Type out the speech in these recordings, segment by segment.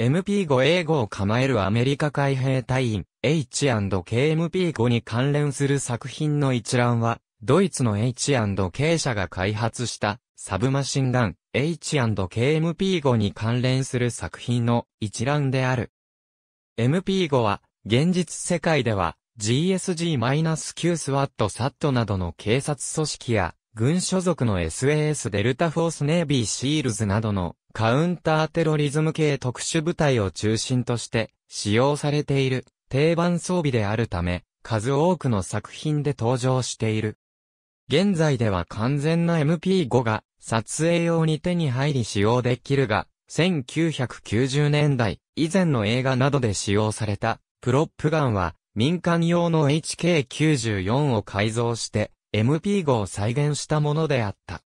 MP5A5 を構えるアメリカ海兵隊員 H&KMP5 に関連する作品の一覧は、ドイツの H&K 社が開発したサブマシンガン H&KMP5 に関連する作品の一覧である。MP5 は現実世界では GSG-9 スワットサットなどの警察組織や軍所属の SAS デルタフォースネイビーシールズなどのカウンターテロリズム系特殊部隊を中心として使用されている定番装備であるため数多くの作品で登場している。現在では完全な MP5 が撮影用に手に入り使用できるが、1990年代以前の映画などで使用されたプロップガンは民間用の HK94 を改造して MP 5を再現したものであった。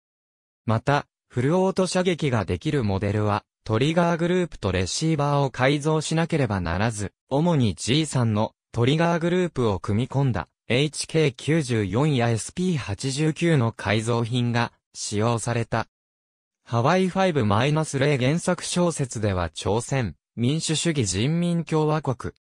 また、フルオート射撃ができるモデルは、トリガーグループとレシーバーを改造しなければならず、主に G3 のトリガーグループを組み込んだ HK94 や SP89 の改造品が使用された。ハワイ5-0原作小説では朝鮮民主主義人民共和国。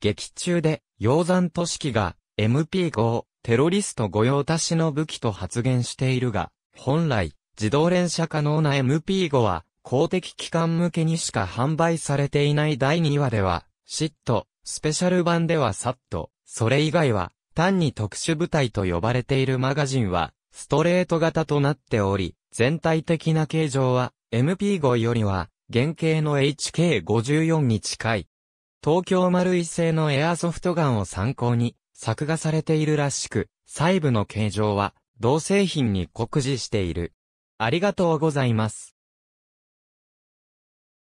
劇中で、鷹山都市機が MP5、テロリスト御用達の武器と発言しているが、本来、自動連射可能な MP5 は、公的機関向けにしか販売されていない第2話では、シット、スペシャル版ではサット、それ以外は、単に特殊部隊と呼ばれているマガジンは、ストレート型となっており、全体的な形状は、MP5 よりは、原型の HK54 に近い。東京丸一製のエアソフトガンを参考に、作画されているらしく、細部の形状は、同製品に酷似している。ありがとうございます。